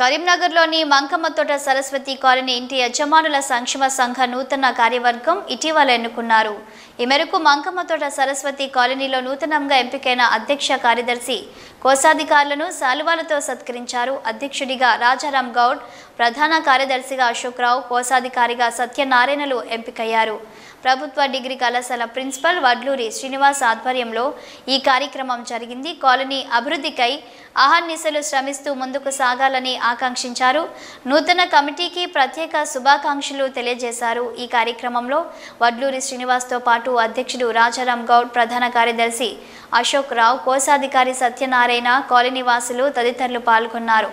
కరీంనగర్లోని మంకమ్మతోట సరస్వతి కాలనీ ఇంటి యజమానుల సంక్షేమ సంఘ నూతన కార్యవర్గం ఇటీవల ఎన్నుకున్నారు ఈ మేరకు మంకమ్మతోట సరస్వతి కాలనీలో నూతనంగా ఎంపికైన అధ్యక్ష కార్యదర్శి కోశాధికారులను శాలువాలతో సత్కరించారు అధ్యక్షుడిగా రాజారాం గౌడ్ ప్రధాన కార్యదర్శిగా అశోక్రావు కోశాధికారిగా సత్యనారాయణలు ఎంపికయ్యారు ప్రభుత్వ డిగ్రీ కళాశాల ప్రిన్సిపల్ వడ్లూరి శ్రీనివాస్ ఆధ్వర్యంలో ఈ కార్యక్రమం జరిగింది కాలనీ అభివృద్ధికై అహర్నిశలు శ్రమిస్తూ ముందుకు సాగాలని ఆకాంక్షించారు నూతన కమిటీకి ప్రత్యేక శుభాకాంక్షలు తెలియజేశారు ఈ కార్యక్రమంలో వడ్లూరి శ్రీనివాస్తో పాటు అధ్యక్షుడు రాజారాం గౌడ్ ప్రధాన కార్యదర్శి అశోక్ రావు కోశాధికారి సత్యనారాయణ కాలనీవాసులు తదితరులు పాల్గొన్నారు